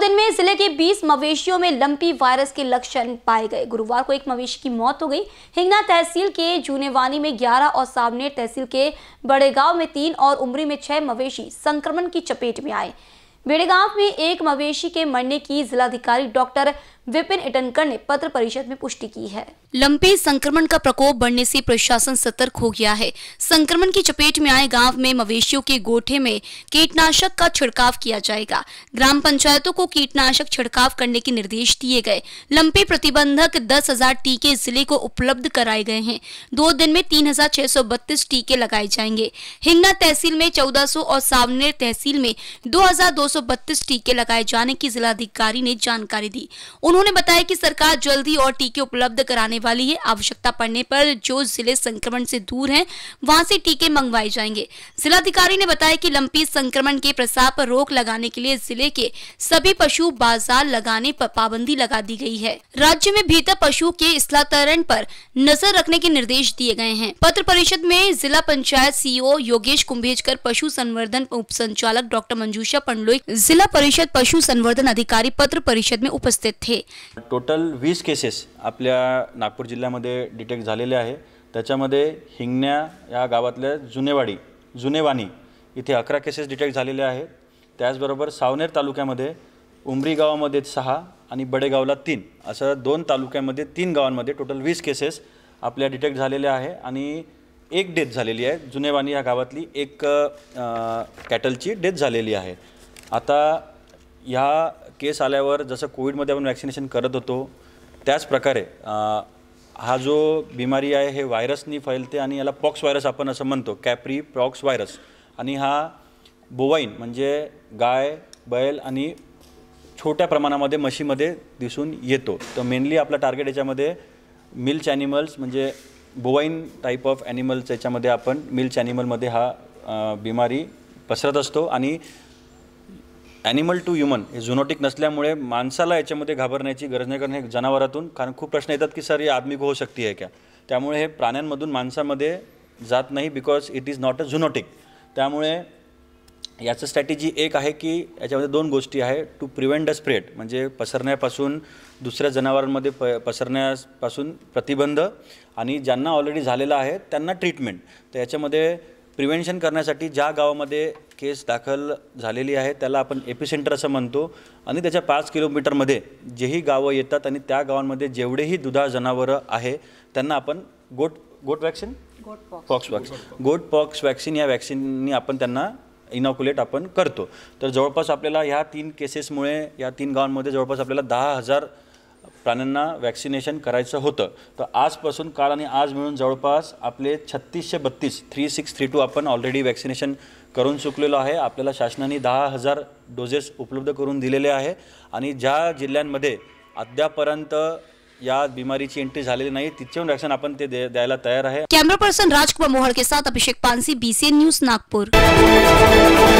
दिन में जिले के 20 मवेशियों में लंपी वायरस के लक्षण पाए गए गुरुवार को एक मवेशी की मौत हो गई हिंगना तहसील के जूनेवानी में 11 और सावनेर तहसील के बड़ेगांव में तीन और उमरी में छह मवेशी संक्रमण की चपेट में आए बेड़ेगांव में एक मवेशी के मरने की जिलाधिकारी डॉक्टर विपिन इटनकर ने पत्र परिषद में पुष्टि की है लंबे संक्रमण का प्रकोप बढ़ने से प्रशासन सतर्क हो गया है संक्रमण की चपेट में आए गांव में मवेशियों के गोठे में कीटनाशक का छिड़काव किया जाएगा ग्राम पंचायतों को कीटनाशक छिड़काव करने के निर्देश दिए गए लंबे प्रतिबंधक दस हजार टीके जिले को उपलब्ध कराए गए हैं दो दिन में तीन टीके लगाए जाएंगे हिंगना तहसील में चौदह और सावनेर तहसील में दो टीके लगाए जाने की जिलाधिकारी ने जानकारी दी उन्होंने बताया कि सरकार जल्दी और टीके उपलब्ध कराने वाली है आवश्यकता पड़ने पर जो जिले संक्रमण से दूर हैं वहां से टीके मंगवाए जाएंगे जिलाधिकारी ने बताया कि लंपी संक्रमण के प्रसार पर रोक लगाने के लिए जिले के सभी पशु बाजार लगाने पर पाबंदी लगा दी गई है राज्य में भीतर पशु के स्थलातरण पर नजर रखने के निर्देश दिए गए हैं पत्र परिषद में जिला पंचायत सीईओ योगेश कुंभेजकर पशु संवर्धन उप संचालक डॉक्टर मंजूषा पंडलोई जिला परिषद पशु संवर्धन अधिकारी पत्र परिषद में उपस्थित थे टोटल वीस केसेस आपल्या नागपूर जिल्ह्यामध्ये डिटेक्ट झालेले आहे त्याच्यामध्ये हिंगण्या या गावातल्या जुनेवाडी जुनेवाणी इथे अकरा केसेस डिटेक्ट झालेले आहेत त्याचबरोबर सावनेर तालुक्यामध्ये उमरी गावामध्ये सहा आणि बडेगावला तीन असं दोन तालुक्यामध्ये तीन गावांमध्ये टोटल वीस केसेस आपल्या डिटेक्ट झालेल्या आहे आणि एक डेथ झालेली आहे जुनेवाणी या गावातली एक कॅटलची डेथ झालेली आहे आता ह्या केस आल्यावर जसं कोविडमध्ये आपण वॅक्सिनेशन करत होतो त्याच प्रकारे हा जो बिमारी आहे हे व्हायरसनी फैलते आणि याला पॉक्स व्हायरस आपण असं म्हणतो कॅप्री पॉक्स व्हायरस आणि हा बोवाईन म्हणजे गाय बैल आणि छोट्या प्रमाणामध्ये म्हशीमध्ये दिसून येतो तर मेनली आपला टार्गेट याच्यामध्ये मिल्च ॲनिमल्स म्हणजे बोवाईन टाईप ऑफ ॲनिमल्स याच्यामध्ये आपण मिल्च ॲनिमलमध्ये हा बिमारी पसरत असतो आणि ॲनिमल टू ह्युमन हे झुनोटिक नसल्यामुळे माणसाला याच्यामध्ये घाबरण्याची गरज नाही कारण हे जनावरातून कारण खूप प्रश्न येतात की सर हे आदमी होऊ शकती आहे का त्यामुळे हे प्राण्यांमधून माणसामध्ये जात नाही because it is not a zoonotic त्यामुळे याचं स्ट्रॅटेजी एक आहे की याच्यामध्ये दोन गोष्टी आहे टू प्रिव्हेंट अ स्प्रेड म्हणजे पसरण्यापासून दुसऱ्या जनावरांमध्ये प पसरण्यापासून प्रतिबंध आणि ज्यांना ऑलरेडी झालेला आहे त्यांना ट्रीटमेंट तर याच्यामध्ये प्रिव्हेन्शन करण्यासाठी ज्या गावामध्ये केस दाखल झालेली आहे त्याला आपण एपिसेंटर असं म्हणतो आणि त्याच्या पाच किलोमीटरमध्ये जेही गावं येतात आणि त्या गावांमध्ये जेवढेही दुधा जनावरं आहे त्यांना आपण goat goat vaccine pox vaccine goat pox vaccine या वॅक्सिननी आपण त्यांना इनॉक्युलेट आपण करतो तर जवळपास आपल्याला ह्या तीन केसेसमुळे या तीन गावांमध्ये जवळपास आपल्याला दहा हजार प्राण्यांना वॅक्सिनेशन करायचं होतं तर आजपासून काल आणि आज मिळून जवळपास आपले छत्तीसशे बत्तीस थ्री सिक्स थ्री टू आपण ऑलरेडी वॅक्सिनेशन करून चुकलेलो आहे आपल्याला शासनाने दहा हजार डोजेस उपलब्ध करून दिलेले आहे आणि ज्या जिल्ह्यांमध्ये अद्यापर्यंत या बिमारीची एंट्री झालेली नाही तिथे वॅक्सिन आपण ते द्यायला तयार आहे कॅमेरा पर्सन राजकुमार मोहळ के साथ अभिषेक पानसी बीसीएन न्यूज नागपूर